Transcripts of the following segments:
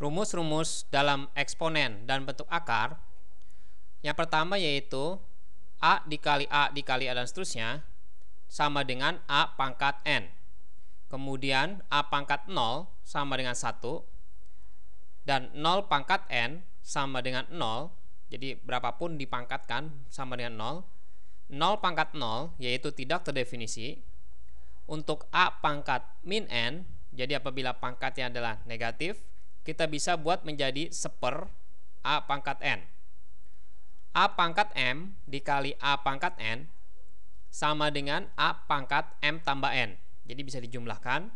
rumus-rumus dalam eksponen dan bentuk akar yang pertama yaitu A dikali A dikali A dan seterusnya sama dengan A pangkat N kemudian A pangkat 0 sama dengan 1 dan 0 pangkat N sama dengan 0 jadi berapapun dipangkatkan sama dengan 0 0 pangkat 0 yaitu tidak terdefinisi untuk A pangkat min N jadi apabila pangkatnya adalah negatif kita bisa buat menjadi seper A pangkat N. A pangkat M dikali A pangkat N sama dengan A pangkat M tambah N. Jadi bisa dijumlahkan.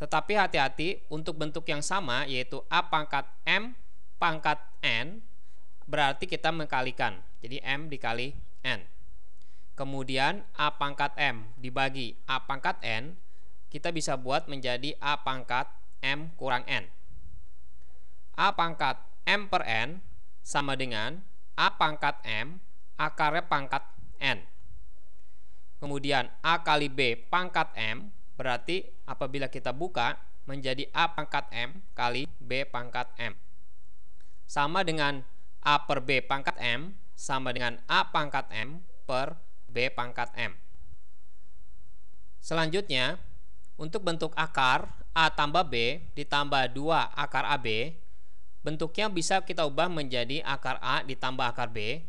Tetapi hati-hati untuk bentuk yang sama yaitu A pangkat M pangkat N berarti kita mengkalikan. Jadi M dikali N. Kemudian A pangkat M dibagi A pangkat N kita bisa buat menjadi A pangkat M kurang N. A pangkat M per N sama dengan A pangkat M akarnya pangkat N. Kemudian A kali B pangkat M berarti apabila kita buka menjadi A pangkat M kali B pangkat M. Sama dengan A per B pangkat M sama dengan A pangkat M per B pangkat M. Selanjutnya, untuk bentuk akar A tambah B ditambah 2 akar AB Bentuknya bisa kita ubah menjadi akar A ditambah akar B,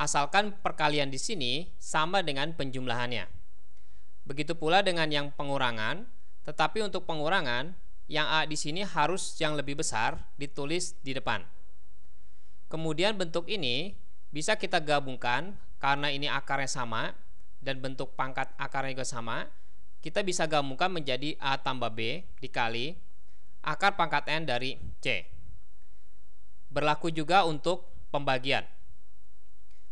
asalkan perkalian di sini sama dengan penjumlahannya. Begitu pula dengan yang pengurangan, tetapi untuk pengurangan, yang A di sini harus yang lebih besar ditulis di depan. Kemudian bentuk ini bisa kita gabungkan karena ini akarnya sama dan bentuk pangkat akarnya juga sama, kita bisa gabungkan menjadi A tambah B dikali akar pangkat N dari C. Berlaku juga untuk pembagian.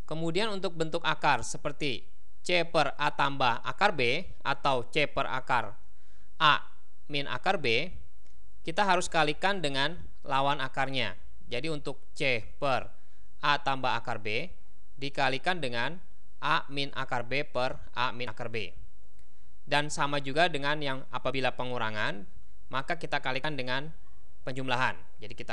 Kemudian untuk bentuk akar seperti C per A tambah akar B atau C per akar A min akar B, kita harus kalikan dengan lawan akarnya. Jadi untuk C per A tambah akar B dikalikan dengan A min akar B per A min akar B. Dan sama juga dengan yang apabila pengurangan, maka kita kalikan dengan penjumlahan. Jadi kita